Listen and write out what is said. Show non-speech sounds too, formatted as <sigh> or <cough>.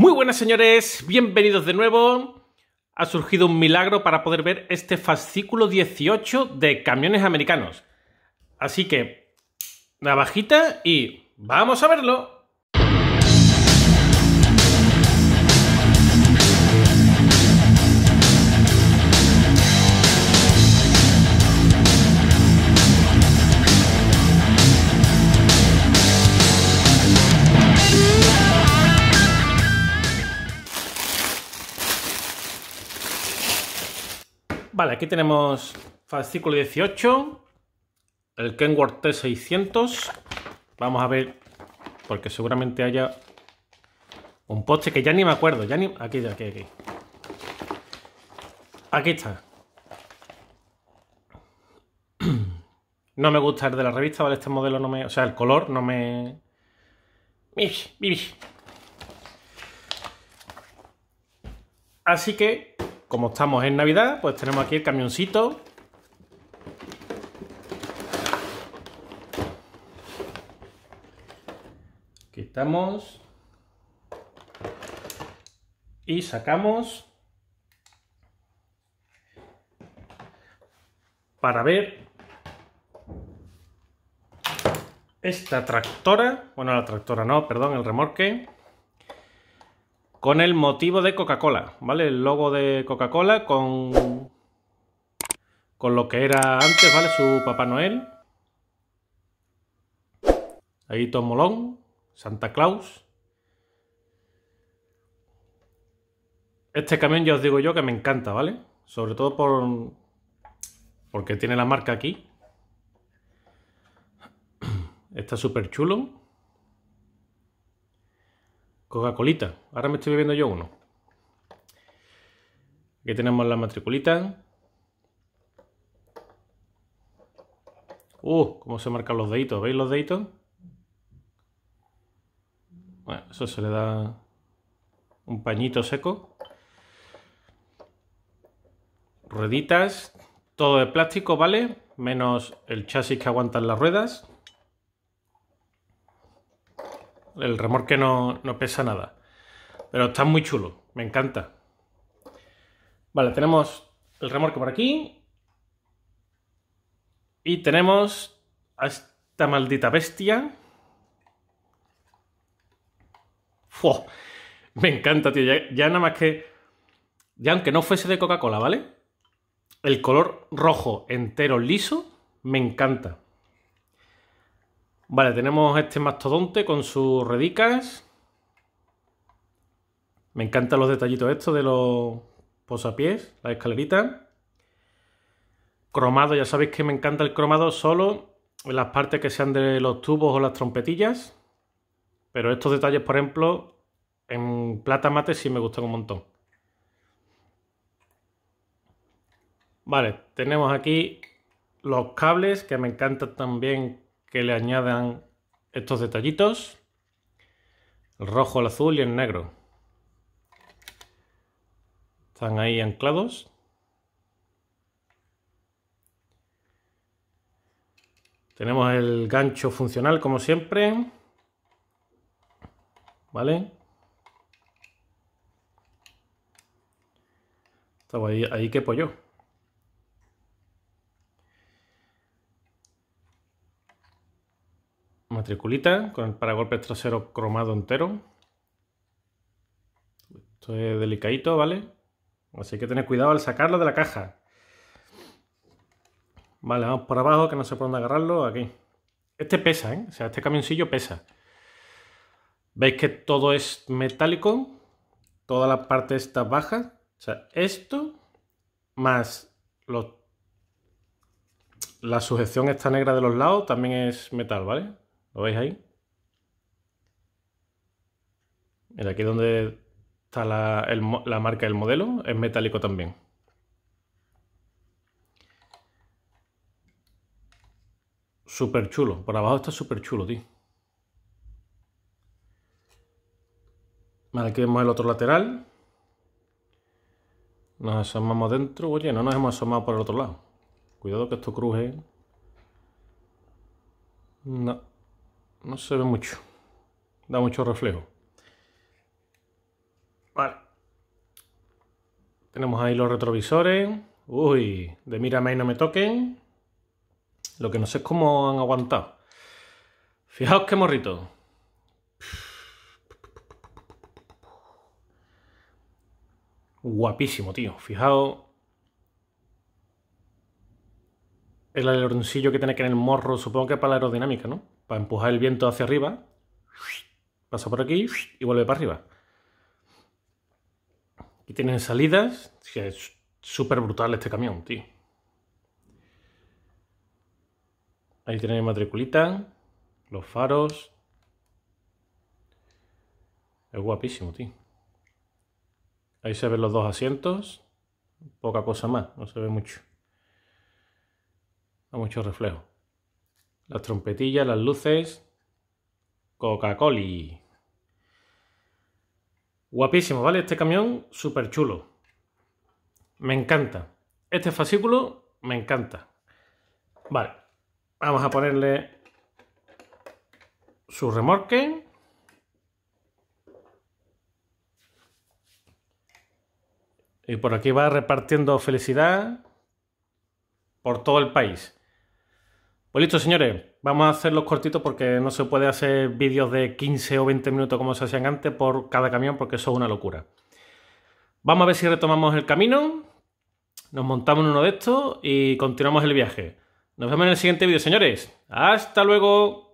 Muy buenas señores, bienvenidos de nuevo. Ha surgido un milagro para poder ver este fascículo 18 de camiones americanos. Así que, navajita y vamos a verlo. Vale, aquí tenemos fascículo 18, el Kenworth T600. Vamos a ver, porque seguramente haya un poste que ya ni me acuerdo. Ya ni... Aquí, aquí, aquí. Aquí está. <clears throat> No me gusta el de la revista, ¿vale? Este modelo no me... O sea, el color no me... Así que como estamos en Navidad, pues tenemos aquí el camioncito. Quitamos. Y sacamos. Para ver esta tractora, bueno la tractora no, perdón, el remolque con el motivo de Coca-Cola, ¿vale? El logo de Coca-Cola con, con lo que era antes, ¿vale? Su Papá Noel. Ahí Tom Molón, Santa Claus. Este camión ya os digo yo que me encanta, ¿vale? Sobre todo por porque tiene la marca aquí. Está súper chulo. Coca-Colita. Ahora me estoy bebiendo yo uno. Aquí tenemos la matriculita. Uh, cómo se marcan los deditos. ¿Veis los deditos? Bueno, eso se le da un pañito seco. Rueditas. Todo de plástico, ¿vale? Menos el chasis que aguantan las ruedas. El remorque no, no pesa nada. Pero está muy chulo, me encanta. Vale, tenemos el remorque por aquí. Y tenemos a esta maldita bestia. Me encanta, tío. ya, nada más que... Ya aunque no fuese de Coca-Cola, ¿vale? El color rojo entero liso me encanta. Vale, tenemos este mastodonte con sus redicas. Me encantan los detallitos estos de los posapiés, la escalerita. Cromado, ya sabéis que me encanta el cromado solo en las partes que sean de los tubos o las trompetillas. Pero estos detalles, por ejemplo, en plata mate sí me gustan un montón. Vale, tenemos aquí los cables que me encantan también que le añadan estos detallitos, el rojo, el azul y el negro. Están ahí anclados. Tenemos el gancho funcional como siempre. ¿Vale? Estaba ahí, que pollo. matriculita con el paragolpes trasero cromado entero. Esto es delicadito, ¿vale? Así que tener cuidado al sacarlo de la caja. Vale, vamos por abajo, que no se por dónde agarrarlo. Aquí. Este pesa, ¿eh? O sea, este camioncillo pesa. ¿Veis que todo es metálico? Toda la parte esta baja. O sea, esto más los... la sujeción esta negra de los lados también es metal, ¿vale? ¿Lo veis ahí? Mira, aquí donde está la, marca del modelo, es metálico también. Súper chulo. Por abajo está súper chulo, tío. Vale, aquí vemos el otro lateral. Nos asomamos dentro. Oye, no nos hemos asomado por el otro lado. Cuidado que esto cruje. No no se ve mucho. Da mucho reflejo. Vale. Tenemos ahí los retrovisores. Uy, de mírame y no me toquen. Lo que no sé es cómo han aguantado. Fijaos qué morrito. Guapísimo, tío. Fijaos el aleroncillo que tiene que en el morro. Supongo que para la aerodinámica, ¿no? para empujar el viento hacia arriba, pasa por aquí y vuelve para arriba. Aquí tienen salidas, que es súper brutal este camión, tío. Ahí tienen matriculita, los faros. Es guapísimo, tío. Ahí se ven los dos asientos. Poca cosa más, no se ve mucho. Da mucho reflejo. Las trompetillas, las luces. Coca-Cola. Guapísimo, ¿vale? Este camión, súper chulo. Me encanta. Este fascículo me encanta. Vale. Vamos a ponerle su remorque. Y por aquí va repartiendo felicidad por todo el país. Pues listo, señores. Vamos a hacerlos cortitos porque no se puede hacer vídeos de 15 o 20 minutos como se hacían antes por cada camión porque eso es una locura. Vamos a ver si retomamos el camino. Nos montamos en uno de estos y continuamos el viaje. Nos vemos en el siguiente vídeo, señores. ¡Hasta luego!